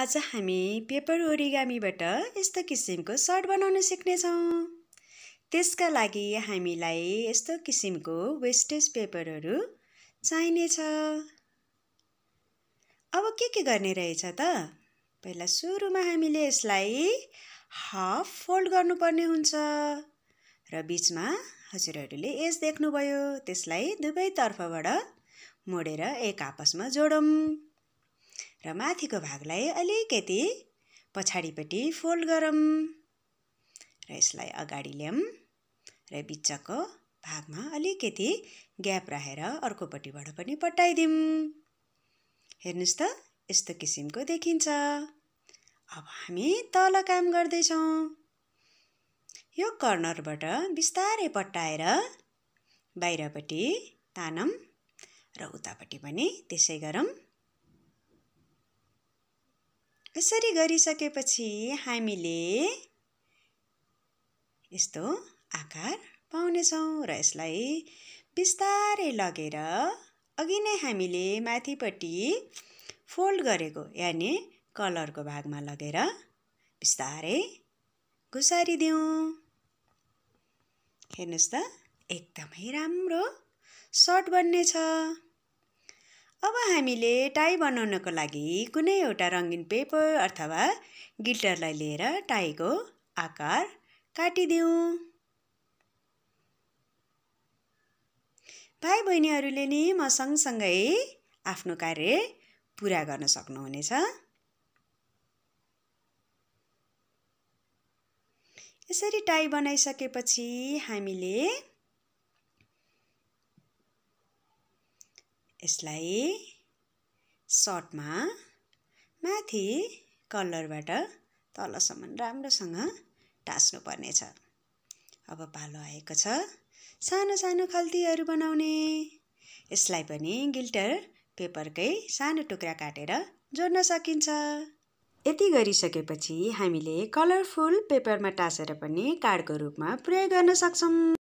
आज हामी पेपर ओरिगामीबाट यस्तो किसिमको सर्ट बनाउन सिक्नेछौँ त्यसका लागि हामीलाई यस्तो किसिमको वेस्टेज पेपरहरू चाहिनेछ अब के के गर्ने रहेछ त पहिला सुरुमा हामीले यसलाई हाफ फोल्ड गर्नुपर्ने हुन्छ र बिचमा हजुरहरूले यस देख्नुभयो त्यसलाई दुवैतर्फबाट मोडेर एक आपसमा जोडौँ र माथिको भागलाई अलिकति पछाडिपट्टि फोल्ड गरौँ र यसलाई अगाडि ल्याउँ र बिचको भागमा अलिकति ग्याप राखेर अर्कोपट्टिबाट पनि पटाइदिउँ हेर्नुहोस् त यस्तो किसिमको देखिन्छ अब हामी तल काम गर्दैछौँ यो कर्नरबाट बिस्तारै पट्टाएर बाहिरपट्टि तानौँ र उतापट्टि पनि त्यसै गरौँ यसरी गरिसकेपछि हामीले यस्तो आकार पाउनेछौँ र यसलाई बिस्तारै लगेर अघि नै हामीले माथिपट्टि फोल्ड गरेको यानि कलरको भागमा लगेर बिस्तारै घुसारिदिउँ हेर्नुहोस् त एकदमै राम्रो सर्ट बन्नेछ अब हामीले टाई बनाउनको लागि कुनै एउटा रङ्गिन पेपर अथवा गिल्टरलाई लिएर टाईको आकार काटिदिउँ भाइ बहिनीहरूले नि म सँगसँगै आफ्नो कार्य पुरा गर्न सक्नुहुनेछ यसरी टाई बनाइसकेपछि हामीले यसलाई सर्टमा माथि कलरबाट तलसम्म राम्रोसँग छ अब पालो आएको छ सानो सानो खल्तीहरू बनाउने यसलाई पनि गिल्टर पेपरकै सानो टुक्रा काटेर जोड्न सकिन्छ यति गरिसकेपछि हामीले कलरफुल पेपरमा टाँसेर पनि कार्डको रूपमा प्रयोग गर्न सक्छौँ